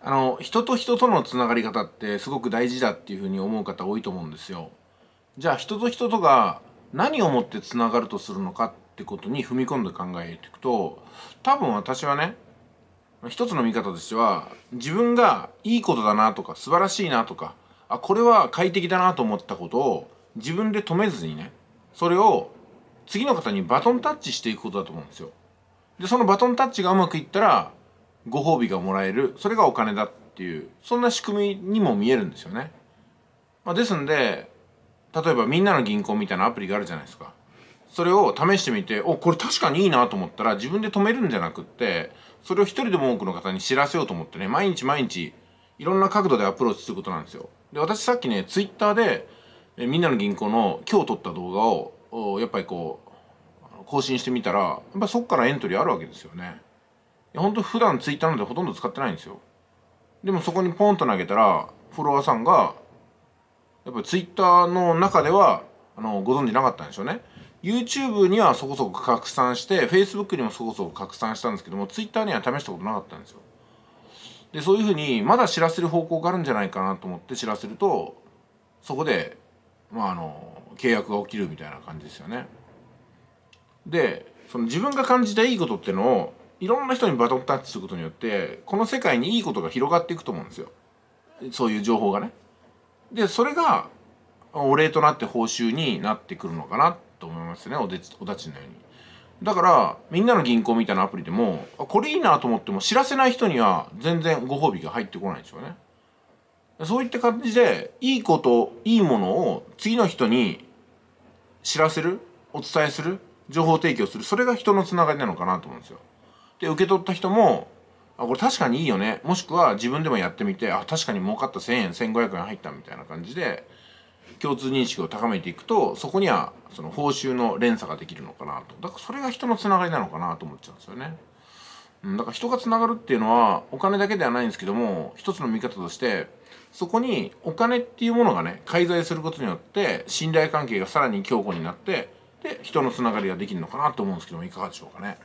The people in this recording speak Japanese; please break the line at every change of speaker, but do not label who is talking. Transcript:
あの人と人とのつながり方ってすごく大事だっていうふうに思う方多いと思うんですよ。じゃあ人と人とが何をもってつながるとするのかってことに踏み込んで考えていくと多分私はね一つの見方としては自分がいいことだなとか素晴らしいなとかあこれは快適だなと思ったことを自分で止めずにねそれを次の方にバトンタッチしていくことだと思うんですよ。でそのバトンタッチがうまくいったらご褒美がもらえるそれがお金だっていうそんな仕組みにも見えるんですよね、まあ、ですんで例えばみんなの銀行みたいなアプリがあるじゃないですかそれを試してみておこれ確かにいいなと思ったら自分で止めるんじゃなくってそれを一人でも多くの方に知らせようと思ってね毎日毎日いろんな角度でアプローチすることなんですよで私さっきねツイッターでえみんなの銀行の今日撮った動画をやっぱりこう更新してみたらやっぱそっからエントリーあるわけですよね本当普段ツイッターなんてほとんど使ってないんですよでもそこにポンと投げたらフォロワーさんがやっぱりツイッターの中ではあのご存知なかったんでしょうね YouTube にはそこそこ拡散して Facebook にもそこそこ拡散したんですけどもツイッターには試したことなかったんですよでそういうふうにまだ知らせる方向があるんじゃないかなと思って知らせるとそこでまああの契約が起きるみたいな感じですよねでその自分が感じたいいことっていうのをいろんな人にバトンタッチすることによってこの世界にいいことが広がっていくと思うんですよそういう情報がね。でそれがお礼となって報酬になってくるのかなと思いますねおでお立ちのように。だからみんなの銀行みたいなアプリでもこれいいなと思っても知らせない人には全然ご褒美が入ってこないんですよね。そういった感じでいいこといいものを次の人に知らせるお伝えする情報提供するそれが人のつながりなのかなと思うんですよ。で受け取った人もあこれ確かにいいよねもしくは自分でもやってみてあ確かに儲かった1,000円1,500円入ったみたいな感じで共通認識を高めていくとそこにはその報酬の連鎖ができるのかなとだからそれが人のつながりなのかなと思っちゃうんですよね。うん、だから人がつながるっていうのはお金だけではないんですけども一つの見方としてそこにお金っていうものがね介在することによって信頼関係がさらに強固になってで人のつながりができるのかなと思うんですけどもいかがでしょうかね。